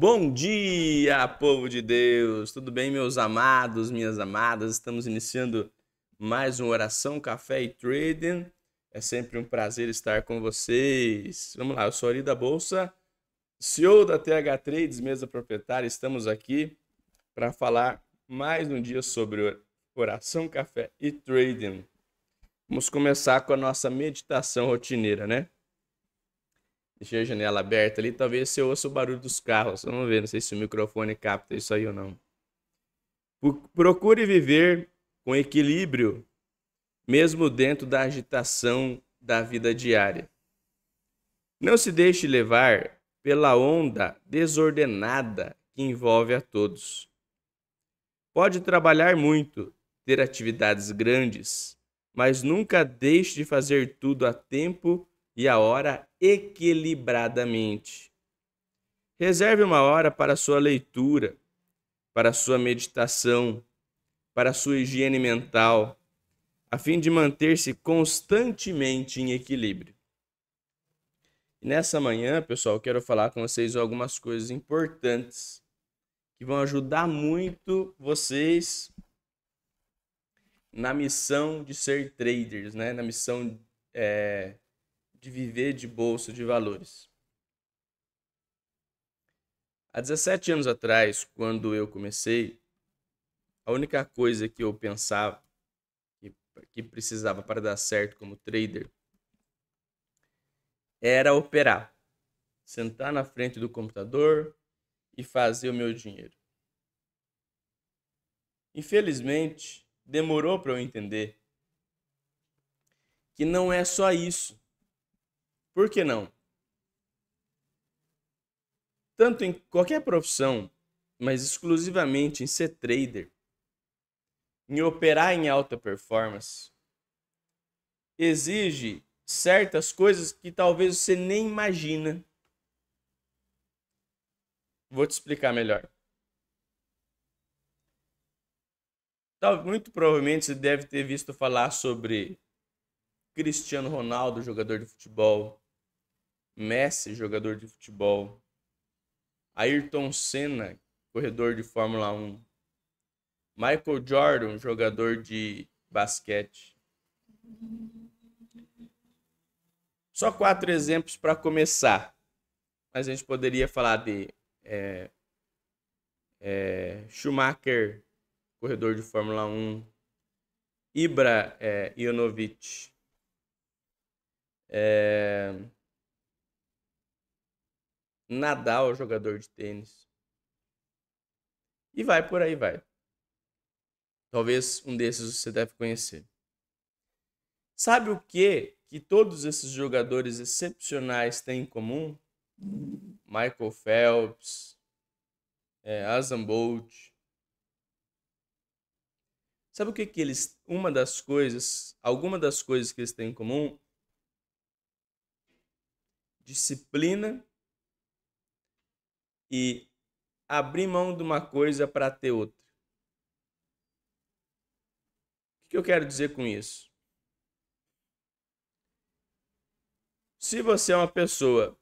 Bom dia, povo de Deus! Tudo bem, meus amados, minhas amadas? Estamos iniciando mais um Oração, Café e Trading. É sempre um prazer estar com vocês. Vamos lá, eu sou Ari da Bolsa, CEO da TH Trades, mesa proprietária. Estamos aqui para falar mais um dia sobre Oração, Café e Trading. Vamos começar com a nossa meditação rotineira, né? Deixei a janela aberta ali, talvez você ouça o barulho dos carros. Vamos ver, não sei se o microfone capta isso aí ou não. Procure viver com equilíbrio, mesmo dentro da agitação da vida diária. Não se deixe levar pela onda desordenada que envolve a todos. Pode trabalhar muito, ter atividades grandes, mas nunca deixe de fazer tudo a tempo e a hora equilibradamente. Reserve uma hora para sua leitura, para sua meditação, para sua higiene mental, a fim de manter-se constantemente em equilíbrio. E nessa manhã, pessoal, quero falar com vocês algumas coisas importantes que vão ajudar muito vocês na missão de ser traders, né? Na missão é, de viver de bolsa de valores. Há 17 anos atrás, quando eu comecei, a única coisa que eu pensava que, que precisava para dar certo como trader era operar, sentar na frente do computador e fazer o meu dinheiro. Infelizmente, demorou para eu entender que não é só isso. Por que não? Tanto em qualquer profissão, mas exclusivamente em ser trader, em operar em alta performance, exige certas coisas que talvez você nem imagina. Vou te explicar melhor. Muito provavelmente você deve ter visto falar sobre Cristiano Ronaldo, jogador de futebol, Messi, jogador de futebol. Ayrton Senna, corredor de Fórmula 1. Michael Jordan, jogador de basquete. Só quatro exemplos para começar. Mas a gente poderia falar de é, é, Schumacher, corredor de Fórmula 1, Ibra é, Ionovic, é, Nadal, jogador de tênis. E vai por aí, vai. Talvez um desses você deve conhecer. Sabe o que que todos esses jogadores excepcionais têm em comum? Michael Phelps, é, Bolt. Sabe o que que eles, uma das coisas, alguma das coisas que eles têm em comum? Disciplina e abrir mão de uma coisa para ter outra. O que eu quero dizer com isso? Se você é uma pessoa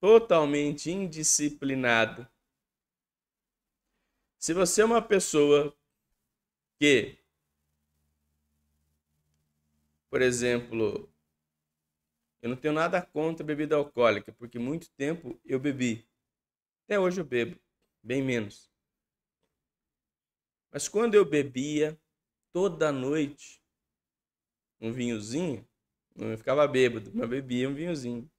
totalmente indisciplinada, se você é uma pessoa que, por exemplo, eu não tenho nada contra bebida alcoólica, porque muito tempo eu bebi. Até hoje eu bebo, bem menos. Mas quando eu bebia toda noite um vinhozinho, não ficava bêbado, mas bebia um vinhozinho.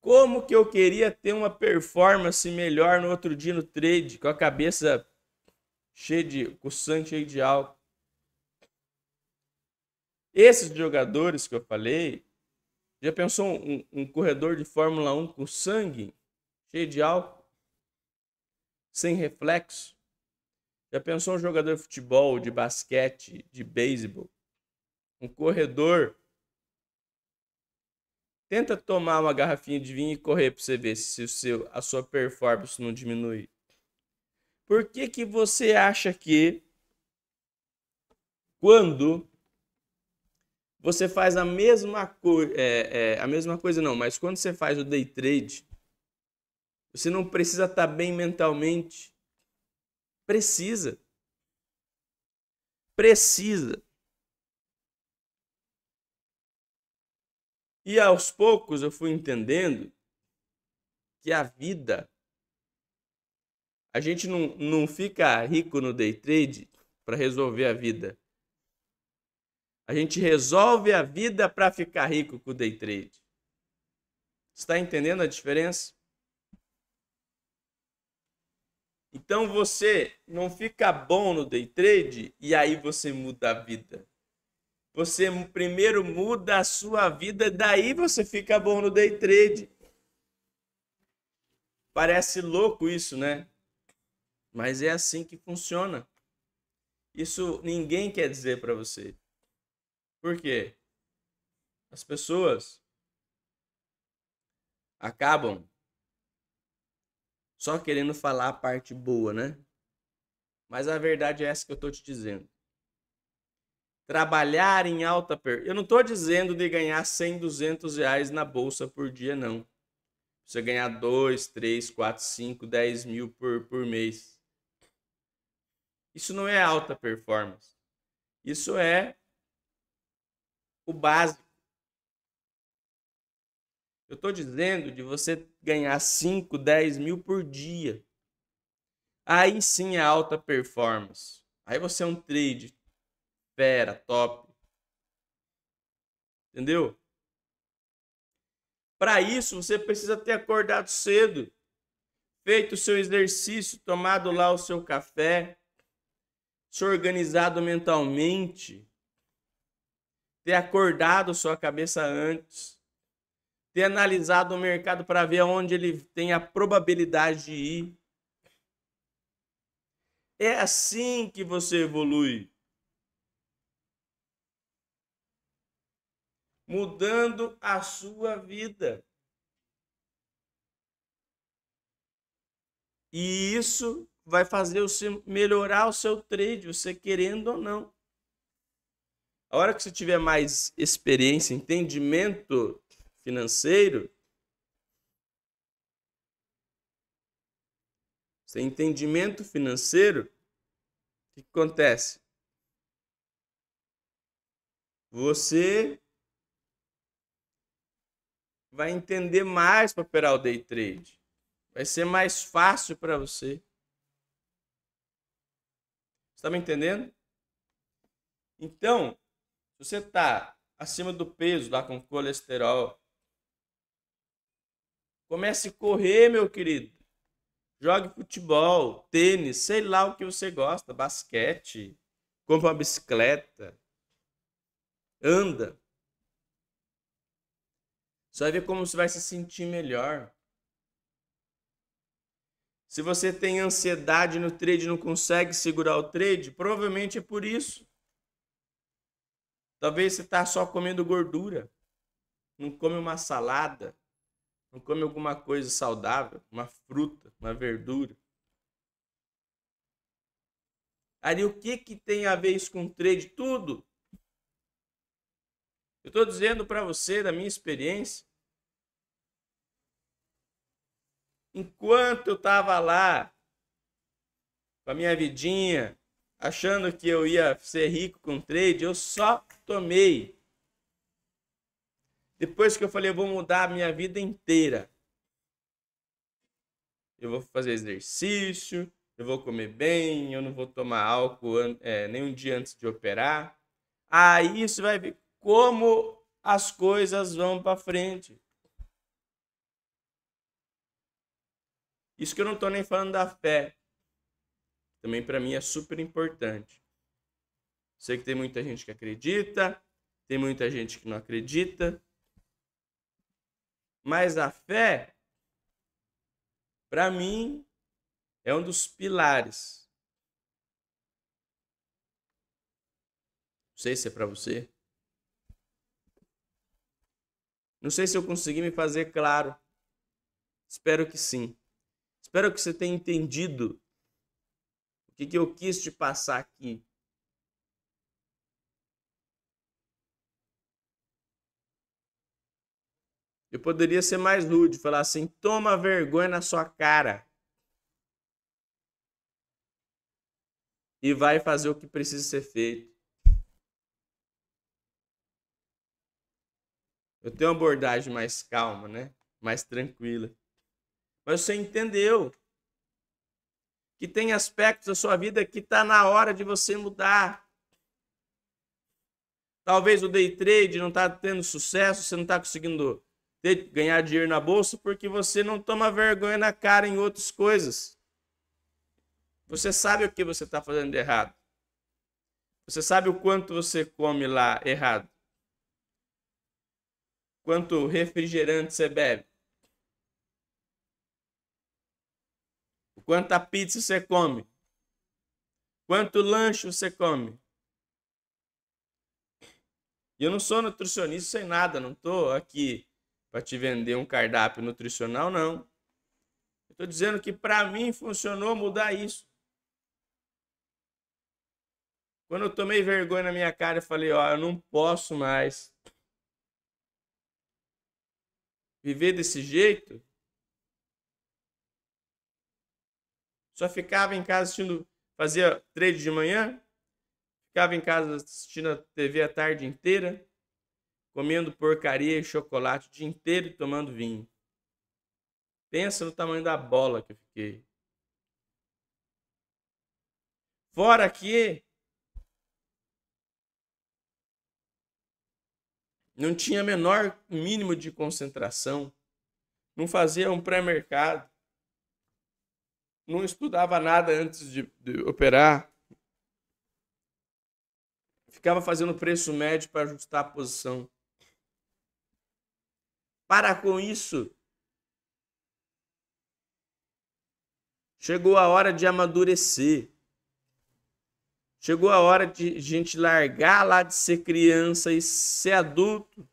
Como que eu queria ter uma performance melhor no outro dia no trade, com a cabeça cheia de. com o sangue cheio de álcool. Esses jogadores que eu falei, já pensou um, um corredor de Fórmula 1 com sangue? cheio de álcool, sem reflexo. Já pensou um jogador de futebol, de basquete, de beisebol? Um corredor. Tenta tomar uma garrafinha de vinho e correr para você ver se o seu, a sua performance não diminui. Por que, que você acha que quando você faz a mesma coisa, é, é, a mesma coisa não, mas quando você faz o day trade, você não precisa estar tá bem mentalmente. Precisa. Precisa. E aos poucos eu fui entendendo que a vida. A gente não, não fica rico no day trade para resolver a vida. A gente resolve a vida para ficar rico com o day trade. Está entendendo a diferença? Então você não fica bom no day trade e aí você muda a vida. Você primeiro muda a sua vida, e daí você fica bom no day trade. Parece louco isso, né? Mas é assim que funciona. Isso ninguém quer dizer para você. Por quê? As pessoas acabam só querendo falar a parte boa, né? Mas a verdade é essa que eu estou te dizendo. Trabalhar em alta per... Eu não estou dizendo de ganhar 100, 200 reais na bolsa por dia, não. Você ganhar 2, 3, 4, 5, 10 mil por, por mês. Isso não é alta performance. Isso é o básico. Eu estou dizendo de você ganhar 5, 10 mil por dia. Aí sim é alta performance. Aí você é um trade fera, top. Entendeu? Para isso, você precisa ter acordado cedo, feito o seu exercício, tomado lá o seu café, se organizado mentalmente, ter acordado sua cabeça antes ter analisado o mercado para ver onde ele tem a probabilidade de ir. É assim que você evolui. Mudando a sua vida. E isso vai fazer você melhorar o seu trade, você querendo ou não. A hora que você tiver mais experiência, entendimento financeiro, sem entendimento financeiro, o que acontece? Você vai entender mais para operar o day trade. Vai ser mais fácil para você. está me entendendo? Então, se você está acima do peso, lá com colesterol, Comece a correr, meu querido. Jogue futebol, tênis, sei lá o que você gosta, basquete, compra uma bicicleta, anda. Só vai ver como você vai se sentir melhor. Se você tem ansiedade no trade e não consegue segurar o trade, provavelmente é por isso. Talvez você está só comendo gordura, não come uma salada, não come alguma coisa saudável, uma fruta, uma verdura. Aí o que, que tem a ver isso com trade? Tudo. Eu estou dizendo para você, da minha experiência, enquanto eu estava lá com a minha vidinha, achando que eu ia ser rico com trade, eu só tomei depois que eu falei, eu vou mudar a minha vida inteira. Eu vou fazer exercício, eu vou comer bem, eu não vou tomar álcool é, nem um dia antes de operar. Aí você vai ver como as coisas vão para frente. Isso que eu não estou nem falando da fé. Também para mim é super importante. Sei que tem muita gente que acredita, tem muita gente que não acredita, mas a fé, para mim, é um dos pilares. Não sei se é para você. Não sei se eu consegui me fazer claro. Espero que sim. Espero que você tenha entendido o que, que eu quis te passar aqui. Eu poderia ser mais rude, falar assim: toma vergonha na sua cara. E vai fazer o que precisa ser feito. Eu tenho uma abordagem mais calma, né? Mais tranquila. Mas você entendeu que tem aspectos da sua vida que está na hora de você mudar. Talvez o day trade não está tendo sucesso, você não está conseguindo ter, ganhar dinheiro na bolsa porque você não toma vergonha na cara em outras coisas. Você sabe o que você está fazendo de errado. Você sabe o quanto você come lá errado. Quanto refrigerante você bebe. Quanta pizza você come. Quanto lanche você come. E eu não sou nutricionista sem nada, não estou aqui para te vender um cardápio nutricional, não. Eu dizendo que para mim funcionou mudar isso. Quando eu tomei vergonha na minha cara, e falei, ó, eu não posso mais viver desse jeito. Só ficava em casa assistindo, fazia trade de manhã, ficava em casa assistindo a TV a tarde inteira, comendo porcaria e chocolate o dia inteiro e tomando vinho. Pensa no tamanho da bola que eu fiquei. Fora que não tinha menor mínimo de concentração, não fazia um pré-mercado, não estudava nada antes de, de operar, ficava fazendo preço médio para ajustar a posição. Para com isso. Chegou a hora de amadurecer. Chegou a hora de a gente largar lá de ser criança e ser adulto.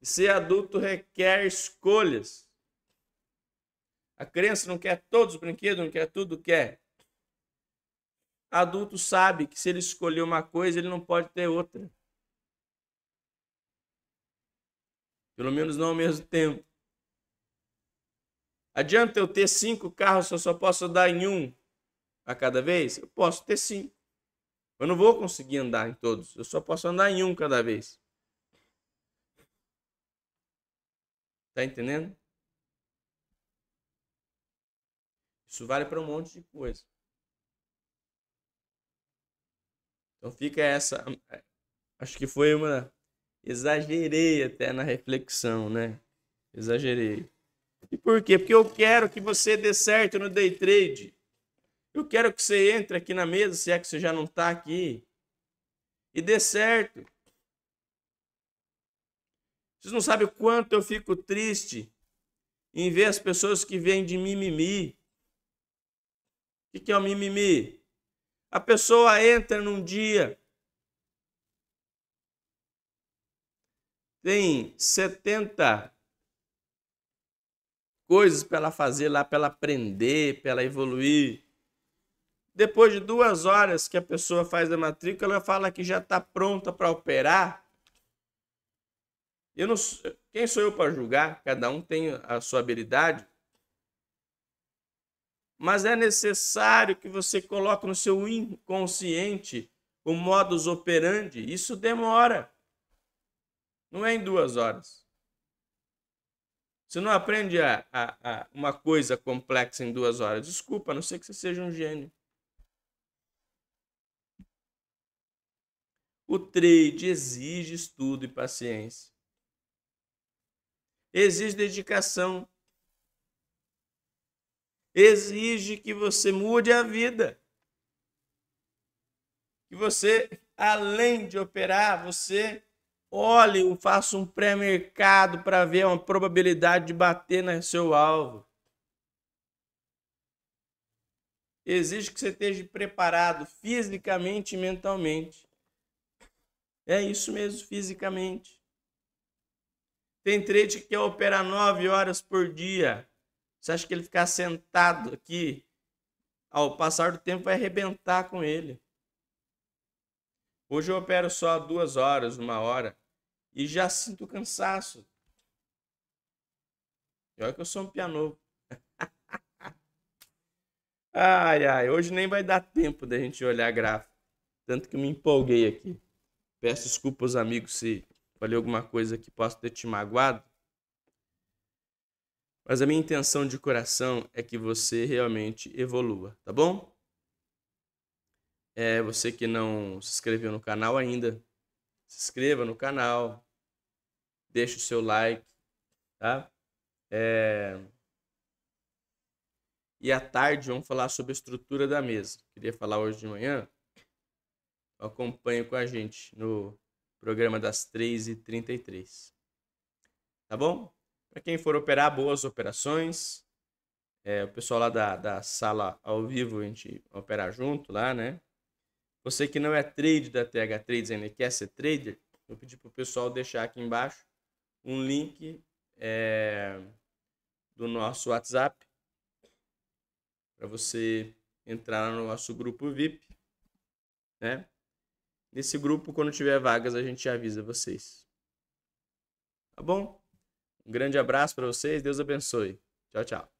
E ser adulto requer escolhas. A criança não quer todos os brinquedos, não quer tudo, quer. Adulto sabe que se ele escolher uma coisa, ele não pode ter outra. Pelo menos não ao mesmo tempo. Adianta eu ter cinco carros se eu só posso andar em um a cada vez? Eu posso ter cinco. Eu não vou conseguir andar em todos. Eu só posso andar em um cada vez. Tá entendendo? Isso vale para um monte de coisa. Então fica essa. Acho que foi uma exagerei até na reflexão, né? Exagerei. E por quê? Porque eu quero que você dê certo no day trade. Eu quero que você entre aqui na mesa, se é que você já não está aqui, e dê certo. Vocês não sabem o quanto eu fico triste em ver as pessoas que vêm de mimimi. O que é o mimimi? A pessoa entra num dia, tem 70 coisas para ela fazer lá, para ela aprender, para ela evoluir. Depois de duas horas que a pessoa faz a matrícula, ela fala que já está pronta para operar. Eu não, quem sou eu para julgar? Cada um tem a sua habilidade. Mas é necessário que você coloque no seu inconsciente o modus operandi. Isso demora. Não é em duas horas. Você não aprende a, a, a uma coisa complexa em duas horas. Desculpa, a não ser que você seja um gênio. O trade exige estudo e paciência. Exige dedicação. Exige que você mude a vida. Que você, além de operar, você Olhe, faça um pré-mercado para ver uma probabilidade de bater no seu alvo. Exige que você esteja preparado fisicamente e mentalmente. É isso mesmo, fisicamente. Tem trade que quer operar 9 horas por dia. Você acha que ele ficar sentado aqui, ao passar do tempo, vai arrebentar com ele. Hoje eu opero só duas horas, uma hora e já sinto cansaço. E olha que eu sou um piano. ai, ai, hoje nem vai dar tempo da gente olhar gráfico. Tanto que eu me empolguei aqui. Peço desculpa aos amigos se falei alguma coisa que possa ter te magoado. Mas a minha intenção de coração é que você realmente evolua, tá bom? É, você que não se inscreveu no canal ainda, se inscreva no canal, deixe o seu like, tá? É... E à tarde vamos falar sobre a estrutura da mesa. Queria falar hoje de manhã. Acompanhe com a gente no programa das 3h33. Tá bom? Para quem for operar, boas operações. É, o pessoal lá da, da sala ao vivo, a gente operar junto lá, né? Você que não é trade da TH Trades ainda quer ser trader, eu pedi o pessoal deixar aqui embaixo um link é, do nosso WhatsApp para você entrar no nosso grupo VIP, né? Nesse grupo, quando tiver vagas, a gente avisa vocês. Tá bom? Um grande abraço para vocês, Deus abençoe. Tchau, tchau.